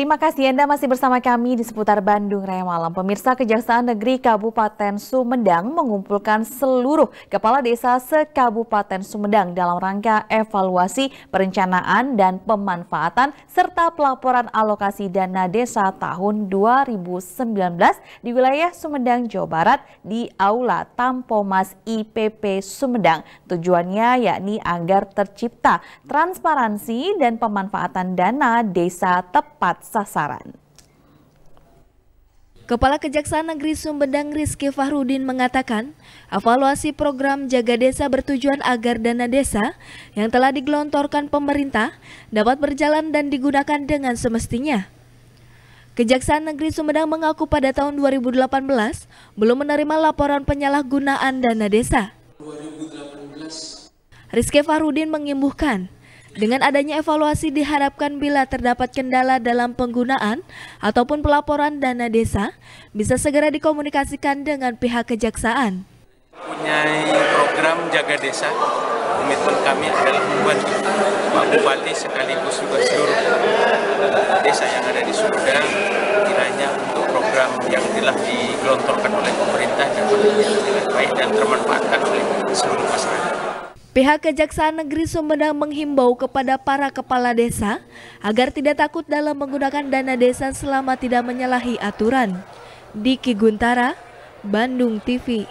Terima kasih Anda masih bersama kami di seputar Bandung Raya Malam. Pemirsa Kejaksaan Negeri Kabupaten Sumedang mengumpulkan seluruh kepala desa se-Kabupaten Sumedang dalam rangka evaluasi perencanaan dan pemanfaatan serta pelaporan alokasi dana desa tahun 2019 di wilayah Sumedang, Jawa Barat di Aula Tampomas IPP Sumedang. Tujuannya yakni agar tercipta transparansi dan pemanfaatan dana desa tepat sasaran. Kepala Kejaksaan Negeri Sumedang Rizky Fahrudin mengatakan, evaluasi program Jaga Desa bertujuan agar dana desa yang telah digelontorkan pemerintah dapat berjalan dan digunakan dengan semestinya. Kejaksaan Negeri Sumedang mengaku pada tahun 2018 belum menerima laporan penyalahgunaan dana desa. 2018. Rizky Fahrudin mengimbuhkan, dengan adanya evaluasi diharapkan bila terdapat kendala dalam penggunaan ataupun pelaporan dana desa, bisa segera dikomunikasikan dengan pihak kejaksaan. Punyai program jaga desa, komitmen kami adalah membuat Pak Bupati sekaligus juga seluruh desa yang ada di surga kiranya untuk program yang telah digelontorkan oleh pemerintah dan dengan baik dan termanfaatkan oleh seluruh masyarakat. Pihak Kejaksaan Negeri Sumedang menghimbau kepada para kepala desa agar tidak takut dalam menggunakan dana desa selama tidak menyalahi aturan. Diki Guntara, Bandung TV